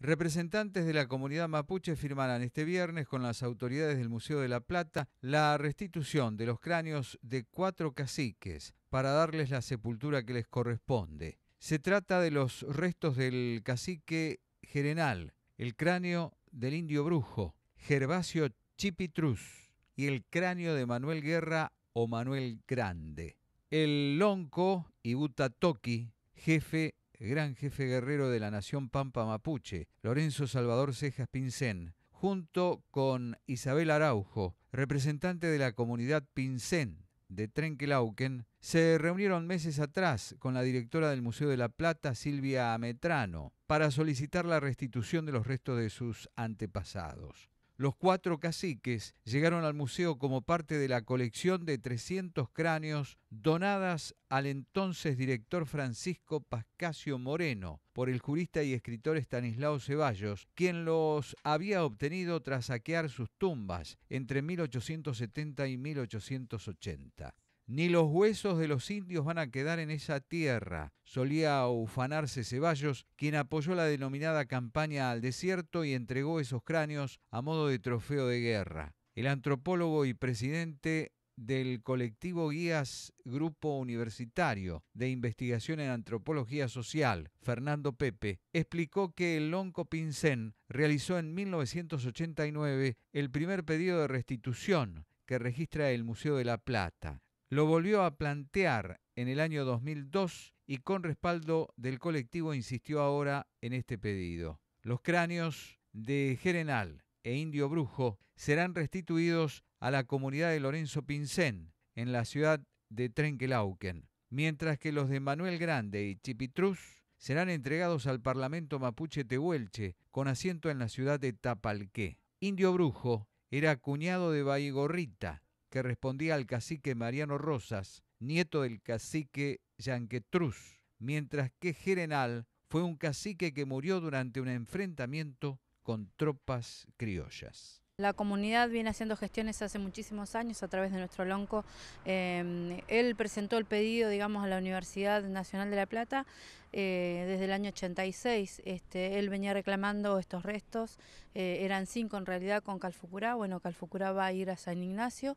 Representantes de la comunidad mapuche firmarán este viernes con las autoridades del Museo de la Plata la restitución de los cráneos de cuatro caciques para darles la sepultura que les corresponde. Se trata de los restos del cacique Gerenal, el cráneo del indio brujo, Gervasio Chipitrus y el cráneo de Manuel Guerra o Manuel Grande. El lonco Ibuta Toki, jefe gran jefe guerrero de la nación Pampa Mapuche, Lorenzo Salvador Cejas Pincén, junto con Isabel Araujo, representante de la comunidad Pincén de Trenquelauquen, se reunieron meses atrás con la directora del Museo de la Plata, Silvia Ametrano, para solicitar la restitución de los restos de sus antepasados los cuatro caciques llegaron al museo como parte de la colección de 300 cráneos donadas al entonces director Francisco Pascasio Moreno por el jurista y escritor Estanislao Ceballos, quien los había obtenido tras saquear sus tumbas entre 1870 y 1880. Ni los huesos de los indios van a quedar en esa tierra, solía ufanarse Ceballos, quien apoyó la denominada campaña al desierto y entregó esos cráneos a modo de trofeo de guerra. El antropólogo y presidente del colectivo Guías Grupo Universitario de Investigación en Antropología Social, Fernando Pepe, explicó que el Lonco Pincén realizó en 1989 el primer pedido de restitución que registra el Museo de la Plata lo volvió a plantear en el año 2002 y con respaldo del colectivo insistió ahora en este pedido. Los cráneos de Gerenal e Indio Brujo serán restituidos a la comunidad de Lorenzo Pincén en la ciudad de Trenquelauquen, mientras que los de Manuel Grande y Chipitrus serán entregados al Parlamento mapuche tehuelche con asiento en la ciudad de Tapalqué. Indio Brujo era cuñado de Baigorrita, que respondía al cacique Mariano Rosas, nieto del cacique Yanquetruz, mientras que Gerenal fue un cacique que murió durante un enfrentamiento con tropas criollas. La comunidad viene haciendo gestiones hace muchísimos años a través de nuestro lonco. Em, él presentó el pedido, digamos, a la Universidad Nacional de La Plata eh, desde el año 86. Este, él venía reclamando estos restos, eh, eran cinco en realidad con Calfucurá. Bueno, Calfucurá va a ir a San Ignacio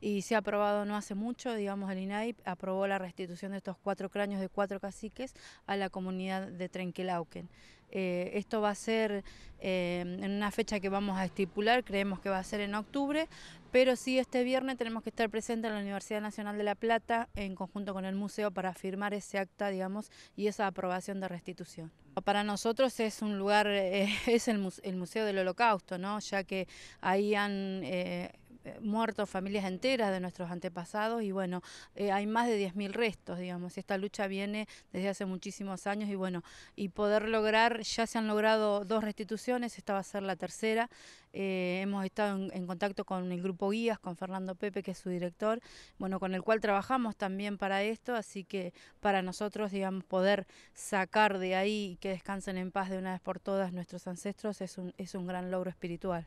y se ha aprobado no hace mucho, digamos, el INAI aprobó la restitución de estos cuatro cráneos de cuatro caciques a la comunidad de Trenquelauquen. Eh, esto va a ser en una fecha que vamos a estipular, creemos que va a ser en octubre, pero sí este viernes tenemos que estar presentes en la Universidad Nacional de La Plata en conjunto con el museo para firmar ese acta, digamos, y esa aprobación de restitución. Para nosotros es un lugar, eh, es el, Museo del Holocausto, ¿no? ya que ahí han... Eh, eh, muertos familias enteras de nuestros antepasados y bueno, eh, hay más de 10.000 restos, digamos. y Esta lucha viene desde hace muchísimos años y bueno, y poder lograr, ya se han logrado dos restituciones, esta va a ser la tercera. Eh, hemos estado en, contacto con el grupo Guías, con Fernando Pepe, que es su director, bueno, con el cual trabajamos también para esto, así que para nosotros, digamos, poder sacar de ahí que descansen en paz de una vez por todas nuestros ancestros es un, es un gran logro espiritual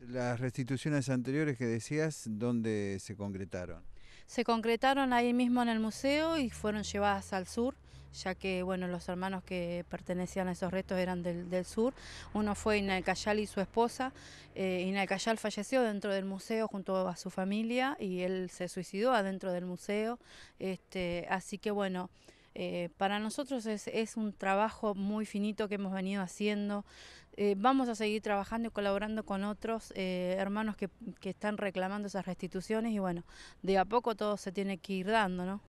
las restituciones anteriores que decías, ¿dónde se concretaron? Se concretaron ahí mismo en el museo y fueron llevadas al sur, ya que bueno, los hermanos que pertenecían a esos restos eran del, sur. Uno fue Inalcayal y su esposa. Eh, Inalcayal falleció dentro del museo junto a su familia y él se suicidó adentro del museo. Este, así que bueno, eh, para nosotros es, un trabajo muy finito que hemos venido haciendo. Eh, vamos a seguir trabajando y colaborando con otros eh, hermanos que están reclamando esas restituciones y bueno, de a poco todo se tiene que ir dando, ¿no?